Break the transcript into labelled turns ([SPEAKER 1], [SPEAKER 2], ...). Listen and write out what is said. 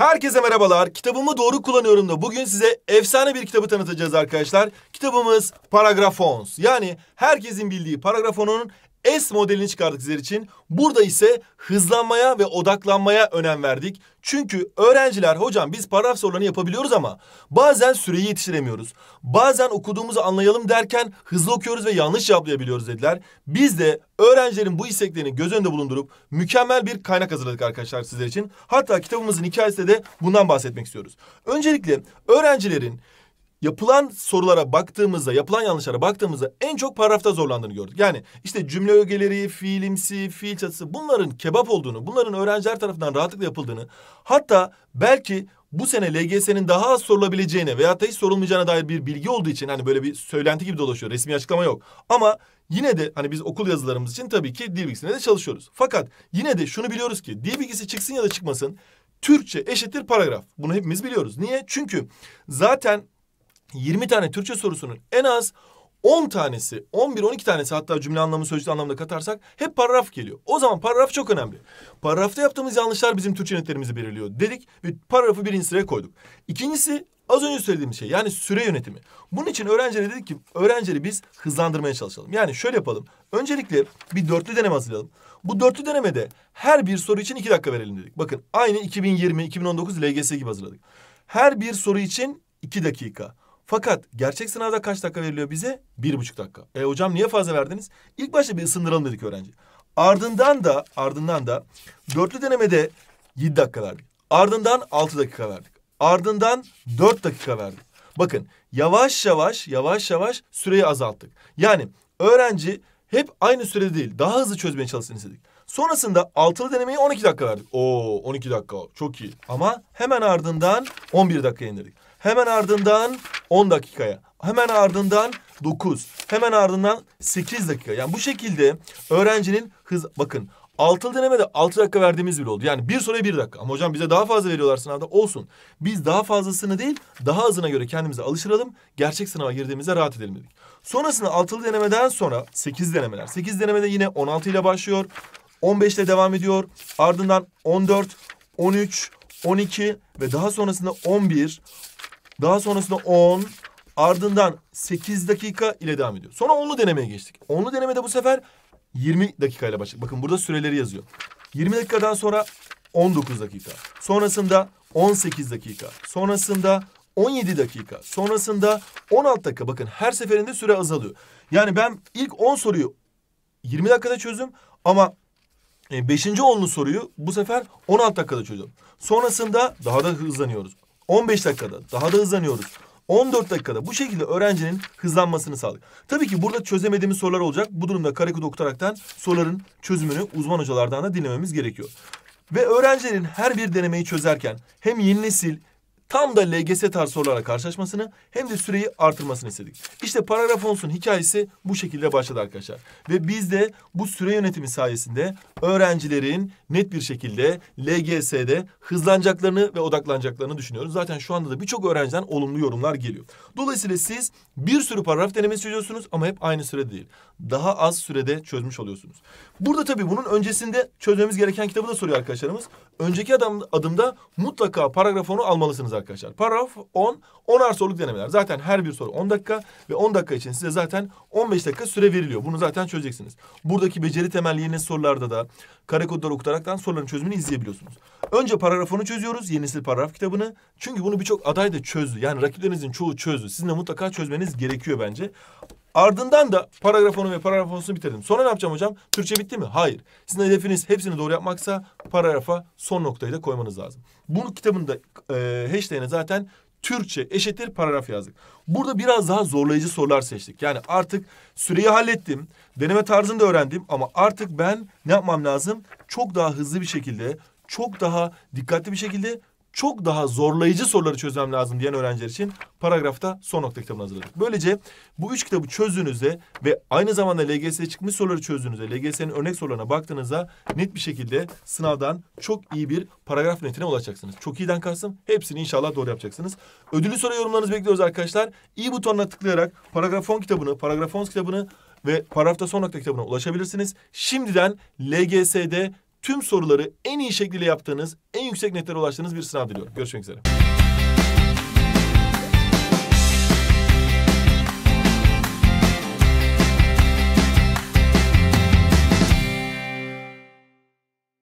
[SPEAKER 1] Herkese merhabalar. Kitabımı doğru kullanıyorum da bugün size efsane bir kitabı tanıtacağız arkadaşlar. Kitabımız Paragrafons. Yani herkesin bildiği Paragrafon'un S modelini çıkardık sizler için. Burada ise hızlanmaya ve odaklanmaya önem verdik. Çünkü öğrenciler hocam biz paragraf sorularını yapabiliyoruz ama bazen süreyi yetiştiremiyoruz. Bazen okuduğumuzu anlayalım derken hızlı okuyoruz ve yanlış cevaplayabiliyoruz dediler. Biz de öğrencilerin bu isteklerini göz önünde bulundurup mükemmel bir kaynak hazırladık arkadaşlar sizler için. Hatta kitabımızın hikayesinde de bundan bahsetmek istiyoruz. Öncelikle öğrencilerin yapılan sorulara baktığımızda, yapılan yanlışlara baktığımızda en çok paragrafta zorlandığını gördük. Yani işte cümle ögeleri, fiilimsi, fiil çatısı bunların kebap olduğunu, bunların öğrenciler tarafından rahatlıkla yapıldığını, hatta belki bu sene LGS'nin daha az sorulabileceğine veya da hiç sorulmayacağına dair bir bilgi olduğu için hani böyle bir söylenti gibi dolaşıyor. Resmi açıklama yok. Ama yine de hani biz okul yazılarımız için tabii ki dil bilgisine de çalışıyoruz. Fakat yine de şunu biliyoruz ki dil bilgisi çıksın ya da çıkmasın Türkçe eşittir paragraf. Bunu hepimiz biliyoruz. Niye? Çünkü zaten 20 tane Türkçe sorusunun en az 10 tanesi, 11-12 tanesi hatta cümle anlamı, sözcük anlamında katarsak hep paragraf geliyor. O zaman paragraf çok önemli. Paragrafta yaptığımız yanlışlar bizim Türkçe netlerimizi belirliyor dedik ve paragrafı birinci sıraya koyduk. İkincisi az önce söylediğim şey yani süre yönetimi. Bunun için öğrencilere dedik ki öğrencileri biz hızlandırmaya çalışalım. Yani şöyle yapalım. Öncelikle bir dörtlü deneme hazırlayalım. Bu dörtlü denemede her bir soru için iki dakika verelim dedik. Bakın aynı 2020-2019 LGS gibi hazırladık. Her bir soru için iki dakika. Fakat gerçek sınavda kaç dakika veriliyor bize? Bir buçuk dakika. E hocam niye fazla verdiniz? İlk başta bir ısındıralım dedik öğrenci. Ardından da ardından da dörtlü denemede yedi dakika verdik. Ardından altı dakika verdik. Ardından dört dakika verdik. Bakın yavaş yavaş yavaş yavaş süreyi azalttık. Yani öğrenci hep aynı sürede değil daha hızlı çözmeye çalışsın istedik. Sonrasında altılı denemeyi 12 dakika verdik. Oo 12 dakika çok iyi. Ama hemen ardından 11 dakika indirdik. Hemen ardından 10 dakikaya. Hemen ardından 9. Hemen ardından 8 dakika. Yani bu şekilde öğrencinin hız... Bakın altılı denemede 6 dakika verdiğimiz bile oldu. Yani bir soruya 1 dakika. Ama hocam bize daha fazla veriyorlar sınavda. Olsun. Biz daha fazlasını değil daha azına göre kendimize alıştıralım. Gerçek sınava girdiğimizde rahat edelim dedik. Sonrasında altılı denemeden sonra 8 denemeler. 8 denemede yine 16 ile başlıyor. 15 ile devam ediyor. Ardından 14, 13, 12 ve daha sonrasında 11, daha sonrasında 10 ardından 8 dakika ile devam ediyor. Sonra 10'lu denemeye geçtik. 10'lu denemede bu sefer 20 dakika ile başladık. Bakın burada süreleri yazıyor. 20 dakikadan sonra 19 dakika. Sonrasında 18 dakika. Sonrasında 17 dakika. Sonrasında 16 dakika. Bakın her seferinde süre azalıyor. Yani ben ilk 10 soruyu 20 dakikada çözdüm ama 5. E, 10'lu soruyu bu sefer 16 dakikada çözüyorum. Sonrasında daha da hızlanıyoruz. 15 dakikada daha da hızlanıyoruz. 14 dakikada bu şekilde öğrencinin hızlanmasını sağlıyor. Tabii ki burada çözemediğimiz sorular olacak. Bu durumda karekodu okutaraktan soruların çözümünü uzman hocalardan da dinlememiz gerekiyor. Ve öğrencilerin her bir denemeyi çözerken hem yeni nesil tam da LGS tarz sorularla karşılaşmasını hem de süreyi artırmasını istedik. İşte paragraf 10'sun hikayesi bu şekilde başladı arkadaşlar. Ve biz de bu süre yönetimi sayesinde öğrencilerin net bir şekilde LGS'de hızlanacaklarını ve odaklanacaklarını düşünüyoruz. Zaten şu anda da birçok öğrenciden olumlu yorumlar geliyor. Dolayısıyla siz bir sürü paragraf denemesi çözüyorsunuz ama hep aynı süre değil. Daha az sürede çözmüş oluyorsunuz. Burada tabii bunun öncesinde çözmemiz gereken kitabı da soruyor arkadaşlarımız. Önceki adam, adımda mutlaka paragraf 10'u almalısınız arkadaşlar. Paragraf 10, 10'ar soruluk denemeler. Zaten her bir soru 10 dakika ve 10 dakika için size zaten 15 dakika süre veriliyor. Bunu zaten çözeceksiniz. Buradaki beceri temelli yeni sorularda da kare kodları okutaraktan soruların çözümünü izleyebiliyorsunuz. Önce paragrafını çözüyoruz. Yeni nesil paragraf kitabını. Çünkü bunu birçok aday da çözdü. Yani rakiplerinizin çoğu çözdü. Sizin de mutlaka çözmeniz gerekiyor bence. Ardından da paragrafonu ve paragrafonsunu onusunu bitirdim. Sonra ne yapacağım hocam? Türkçe bitti mi? Hayır. Sizin hedefiniz hepsini doğru yapmaksa paragrafa son noktayı da koymanız lazım. Bunu kitabında e, hashtag'ine zaten Türkçe eşittir paragraf yazdık. Burada biraz daha zorlayıcı sorular seçtik. Yani artık süreyi hallettim. Deneme tarzını da öğrendim. Ama artık ben ne yapmam lazım? Çok daha hızlı bir şekilde, çok daha dikkatli bir şekilde çok daha zorlayıcı soruları çözmem lazım diyen öğrenciler için paragrafta son nokta kitabını hazırladık. Böylece bu üç kitabı çözdüğünüzde ve aynı zamanda LGS'ye çıkmış soruları çözdüğünüzde, LGS'nin örnek sorularına baktığınızda net bir şekilde sınavdan çok iyi bir paragraf netine ulaşacaksınız. Çok iyiden kastım hepsini inşallah doğru yapacaksınız. Ödülü soru yorumlarınızı bekliyoruz arkadaşlar. İyi butonuna tıklayarak paragraf 10 kitabını, paragraf 10 kitabını ve paragrafta son nokta kitabına ulaşabilirsiniz. Şimdiden LGS'de tüm soruları en iyi şekliyle yaptığınız, en yüksek netlere ulaştığınız bir sınav diliyorum. Görüşmek üzere.